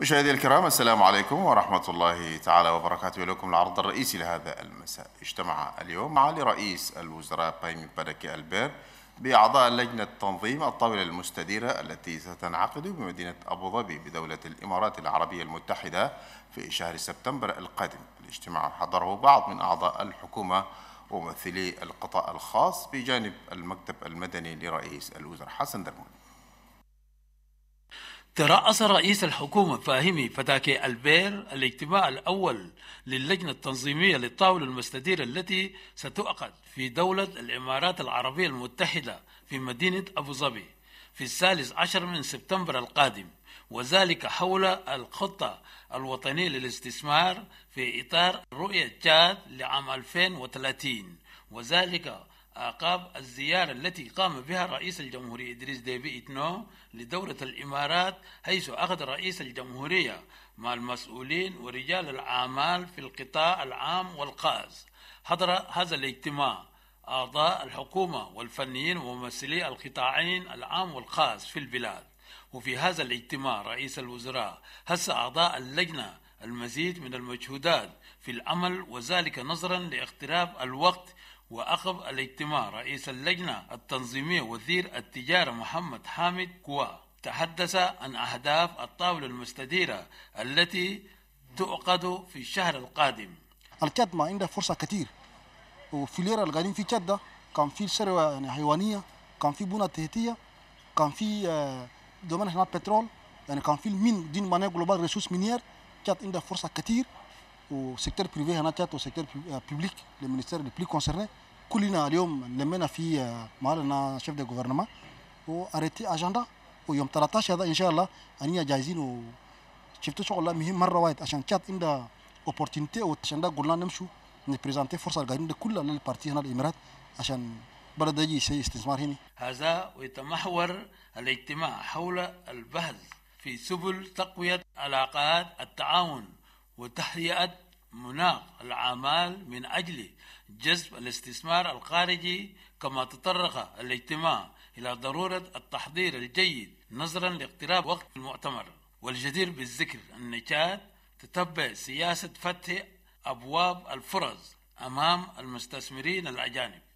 مشاهدي الكرام السلام عليكم ورحمة الله تعالى وبركاته لكم العرض الرئيسي لهذا المساء اجتمع اليوم معالي رئيس الوزراء بايمي باركي ألبير بأعضاء لجنة تنظيم الطاولة المستديرة التي ستنعقد بمدينة أبو ظبي بدولة الإمارات العربية المتحدة في شهر سبتمبر القادم الاجتماع حضره بعض من أعضاء الحكومة وممثلي القطاع الخاص بجانب المكتب المدني لرئيس الوزراء حسن درمون ترأس رئيس الحكومة فاهمي فتاكي البير الاجتماع الأول للجنة التنظيمية للطاولة المستديرة التي ستؤقت في دولة الإمارات العربية المتحدة في مدينة أبو ظبي في الثالث عشر من سبتمبر القادم وذلك حول الخطة الوطنية للاستثمار في إطار رؤية تشاد لعام 2030 وذلك أعقاب الزيارة التي قام بها رئيس الجمهورية إدريس ديبي إتنو لدولة الإمارات حيث أخذ رئيس الجمهورية مع المسؤولين ورجال الأعمال في القطاع العام والخاص حضر هذا الاجتماع أعضاء الحكومة والفنيين وممثلي القطاعين العام والخاص في البلاد وفي هذا الاجتماع رئيس الوزراء هس أعضاء اللجنة المزيد من المجهودات في العمل وذلك نظرا لاختلاف الوقت وأخذ الاجتماع رئيس اللجنة التنظيمية وزير التجارة محمد حامد كوا تحدث عن أهداف الطاولة المستديرة التي تعقد في الشهر القادم الكاد ما عنده فرصة كثير وفي الليرة القاعدين في كاد كان في ثروة يعني حيوانية كان في بنى تهتية كان في آه، دومين هنا بترول يعني كان في المين دين مانيا جلوبال ريسوس مينير كانت عندها فرصه كثير وسيكتور بريفي هنا كانت وسيكتور بيبليك المنستير اللي بلي كونسيرني كلنا اليوم لمينا في مالنا شيف دي غوفرنمان واريتي اجندا ويوم 13 هذا ان شاء الله انيا جايزين وشفتوا شغل مهم مره وايد عشان كانت عندها اوبورتونيتي وعشان ده قلنا نمشوا نبريزانتي فرصه القاعدين كلها للبارتي هنا الامارات عشان بلد يجي استثمار هنا هذا ويتمحور الاجتماع حول البهز في سبل تقوية علاقات التعاون وتهيئة مناخ الأعمال من أجل جذب الاستثمار الخارجي كما تطرق الاجتماع إلى ضرورة التحضير الجيد نظرا لاقتراب وقت المؤتمر والجدير بالذكر أن نشاد تتبع سياسة فتح أبواب الفرص أمام المستثمرين الأجانب